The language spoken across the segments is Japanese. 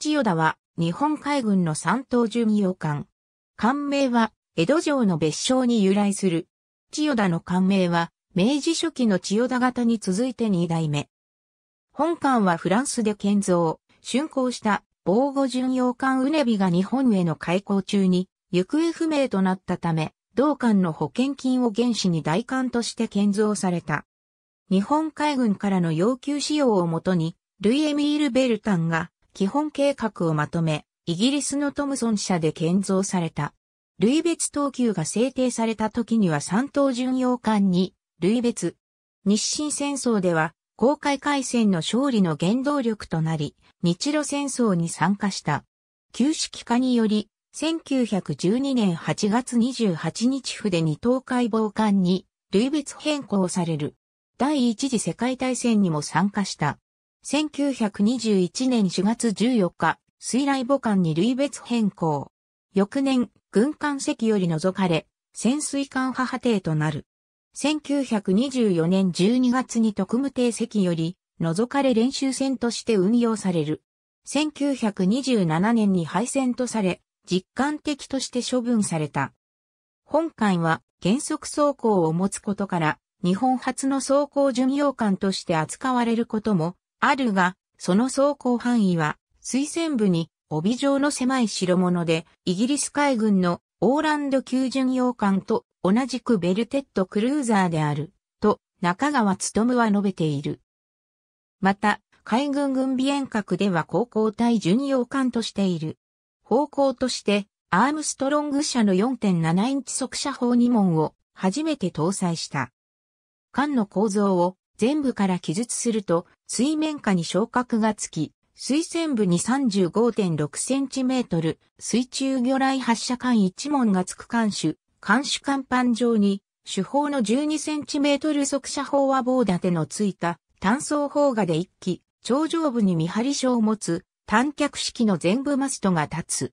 千代田は日本海軍の三等巡洋艦。艦名は江戸城の別称に由来する。千代田の艦名は明治初期の千代田型に続いて二代目。本艦はフランスで建造、竣工した防護巡洋艦ウネビが日本への開港中に行方不明となったため、同艦の保険金を原資に大艦として建造された。日本海軍からの要求仕様をもとに、ルイ・エミール・ベルタンが基本計画をまとめ、イギリスのトムソン社で建造された。類別等級が制定された時には三等巡洋艦に、類別。日清戦争では、公開海戦の勝利の原動力となり、日露戦争に参加した。旧式化により、1912年8月28日筆二等海防艦に類別変更される。第一次世界大戦にも参加した。1921年4月14日、水雷母艦に類別変更。翌年、軍艦席より除かれ、潜水艦派派艇となる。1924年12月に特務艇席より、除かれ練習船として運用される。1927年に廃船とされ、実感的として処分された。本艦は原則走行を持つことから、日本初の走行巡洋艦として扱われることもあるが、その走行範囲は、水線部に帯状の狭い代物で、イギリス海軍のオーランド級巡洋艦と同じくベルテッドクルーザーである、と中川努は述べている。また、海軍軍備遠隔では航行隊巡洋艦としている。方向として、アームストロング社の4.7インチ速射砲2門を初めて搭載した。艦の構造を全部から記述すると、水面下に昇格がつき、水線部に3 5 6トル、水中魚雷発射管1門がつく艦首、艦首甲板上に、主砲の1 2トル速射砲は棒立てのついた単装砲画で一機、頂上部に見張り所を持つ単脚式の全部マストが立つ。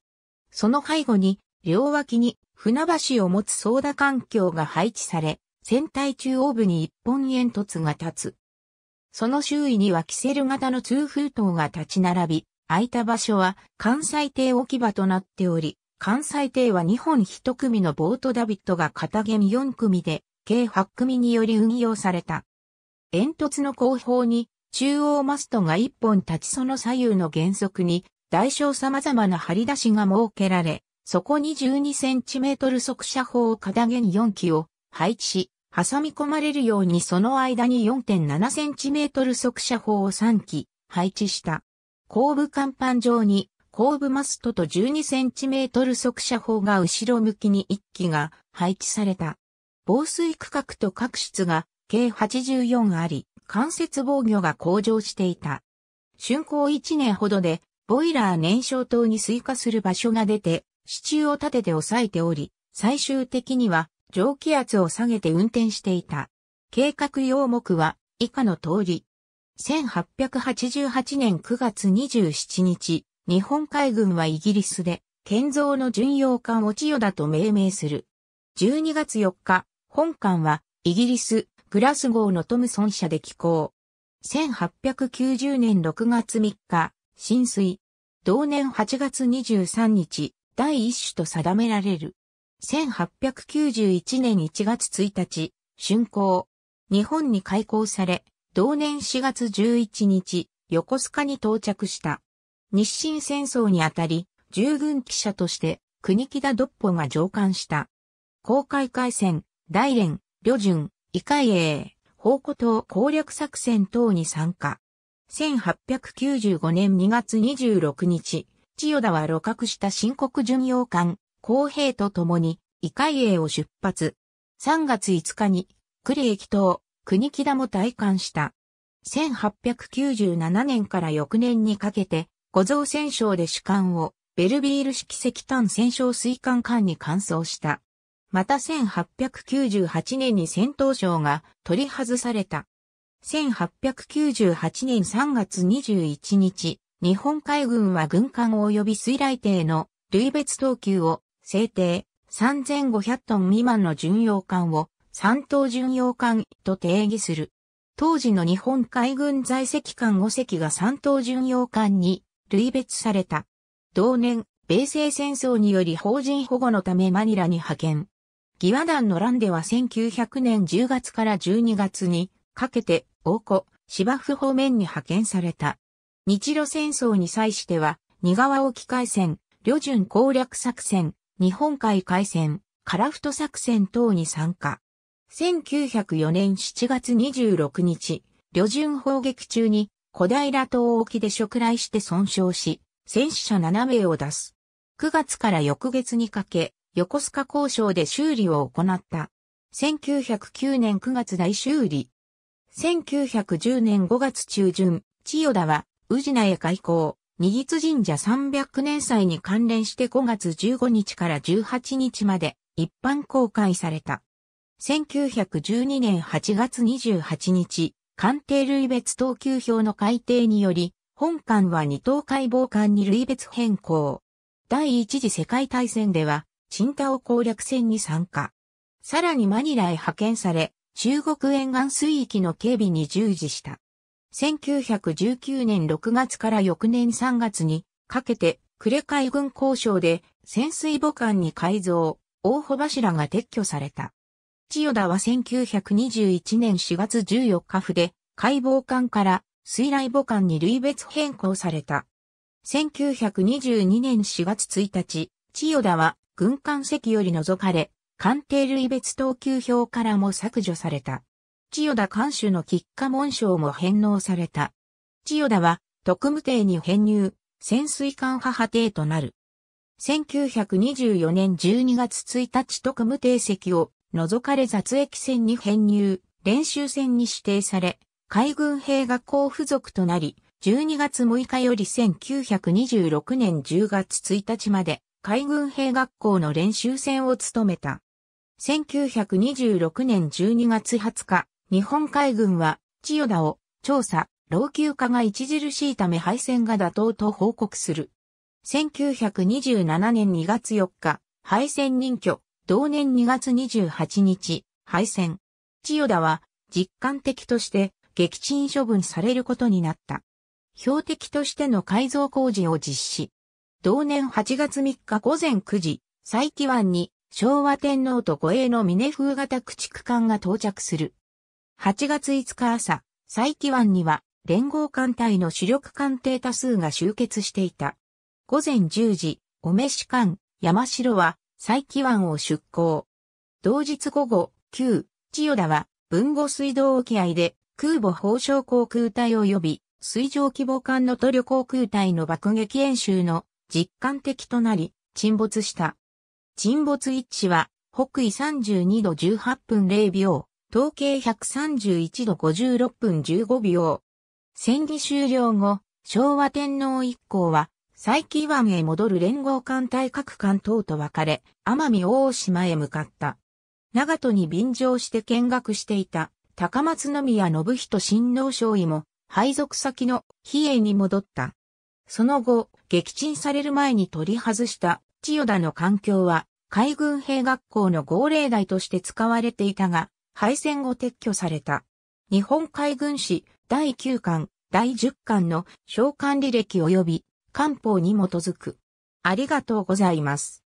その背後に、両脇に船橋を持つ操舵環境が配置され、船体中央部に一本煙突が立つ。その周囲にはキセル型の通風塔が立ち並び、空いた場所は関西艇置き場となっており、関西艇は2本1組のボートダビットが片弦4組で、計8組により運用された。煙突の後方に中央マストが1本立ちその左右の原則に大小様々な張り出しが設けられ、そこに12センチメートル速射砲を片弦4機を配置し、挟み込まれるようにその間に 4.7cm 速射砲を3機配置した。後部甲板上に後部マストと 12cm 速射砲が後ろ向きに1機が配置された。防水区画と各室が計84あり、関節防御が向上していた。竣工1年ほどで、ボイラー燃焼塔に追加する場所が出て、支柱を立てて抑えており、最終的には上気圧を下げて運転していた。計画要目は以下の通り。1888年9月27日、日本海軍はイギリスで、建造の巡洋艦を千代田と命名する。12月4日、本艦は、イギリス、グラスゴーのトムソン社で寄港。1890年6月3日、浸水。同年8月23日、第一種と定められる。1891年1月1日、竣工。日本に開港され、同年4月11日、横須賀に到着した。日清戦争にあたり、従軍記者として、国木田独歩が上官した。公開海戦、大連、旅順、異海英、宝庫島攻略作戦等に参加。1895年2月26日、千代田は露獲した新国巡洋艦、公平と共に、異界営を出発。3月5日に、呉駅島、国木田も退官した。1897年から翌年にかけて、五蔵戦勝で主管を、ベルビール式石炭戦勝水管管に換装した。また1898年に戦闘賞が取り外された。1898年3月21日、日本海軍は軍艦及び水雷艇の類別等級を制定、3500トン未満の巡洋艦を三島巡洋艦と定義する。当時の日本海軍在籍艦5隻が三島巡洋艦に類別された。同年、米西戦争により邦人保護のためマニラに派遣。義和団の乱では1900年10月から12月にかけて大湖、芝生方面に派遣された。日露戦争に際しては、二川沖海戦、旅順攻略作戦、日本海海戦、カラフト作戦等に参加。1904年7月26日、旅順砲撃中に小平島沖で食来して損傷し、戦死者7名を出す。9月から翌月にかけ、横須賀交渉で修理を行った。1909年9月大修理。1910年5月中旬、千代田は宇品へ開港。二月神社300年祭に関連して5月15日から18日まで一般公開された。1912年8月28日、官邸類別等級表の改定により、本館は二等解剖館に類別変更。第一次世界大戦では、チンタオ攻略戦に参加。さらにマニラへ派遣され、中国沿岸水域の警備に従事した。1919年6月から翌年3月にかけて、呉海軍交渉で潜水母艦に改造、大帆柱が撤去された。千代田は1921年4月14日府で、海防艦から水雷母艦に類別変更された。1922年4月1日、千代田は軍艦席より除かれ、艦艇類別等級表からも削除された。千代田監守の喫下紋章も返納された。千代田は特務艇に編入、潜水艦母艇となる。1924年12月1日特務艇席を除かれ雑役船に編入、練習船に指定され、海軍兵学校付属となり、12月6日より1926年10月1日まで海軍兵学校の練習船を務めた。1926年12月20日、日本海軍は、千代田を、調査、老朽化が著しいため敗戦が妥当と報告する。1927年2月4日、敗戦任居、同年2月28日、敗戦。千代田は、実感的として、撃沈処分されることになった。標的としての改造工事を実施。同年8月3日午前9時、佐伯湾に昭和天皇と護衛の峰風型駆逐艦が到着する。8月5日朝、佐伯湾には連合艦隊の主力艦艇多数が集結していた。午前10時、お召し艦、山城は佐伯湾を出港。同日午後、旧、千代田は文後水道沖合で空母放射航空隊及び水上規模艦の塗旅航空隊の爆撃演習の実感的となり沈没した。沈没位置は北緯32度18分0秒、統計131度56分15秒。戦議終了後、昭和天皇一行は、佐伯湾へ戻る連合艦隊各艦等と別れ、奄美大島へ向かった。長門に便乗して見学していた、高松宮信人親王少尉も、配属先の比叡に戻った。その後、撃沈される前に取り外した千代田の環境は、海軍兵学校の号令台として使われていたが、敗戦後撤去された。日本海軍史第9巻、第10巻の召喚履歴及び官報に基づく。ありがとうございます。